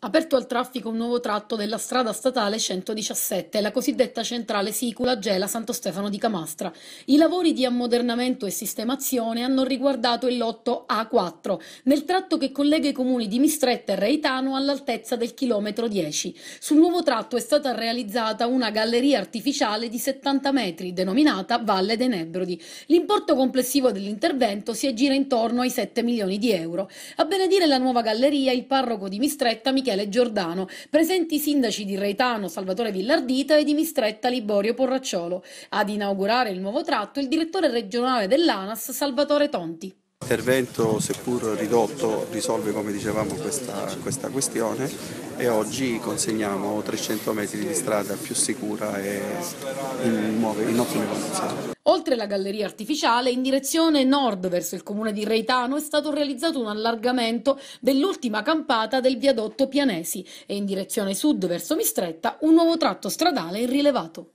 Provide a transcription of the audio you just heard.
Aperto al traffico un nuovo tratto della strada statale 117, la cosiddetta centrale Sicula-Gela-Santo Stefano di Camastra. I lavori di ammodernamento e sistemazione hanno riguardato il lotto A4, nel tratto che collega i comuni di Mistretta e Reitano all'altezza del chilometro 10. Sul nuovo tratto è stata realizzata una galleria artificiale di 70 metri, denominata Valle dei Nebrodi. L'importo complessivo dell'intervento si aggira intorno ai 7 milioni di euro. A benedire la nuova galleria, il parroco di Mistretta, Michele Michele Giordano, presenti i sindaci di Reitano Salvatore Villardita e di Mistretta Liborio Porracciolo. Ad inaugurare il nuovo tratto il direttore regionale dell'ANAS Salvatore Tonti. L'intervento, seppur ridotto, risolve, come dicevamo, questa, questa questione e oggi consegniamo 300 metri di strada più sicura e in, in ottime condizioni. Oltre la galleria artificiale, in direzione nord verso il comune di Reitano è stato realizzato un allargamento dell'ultima campata del viadotto Pianesi e in direzione sud verso Mistretta un nuovo tratto stradale rilevato.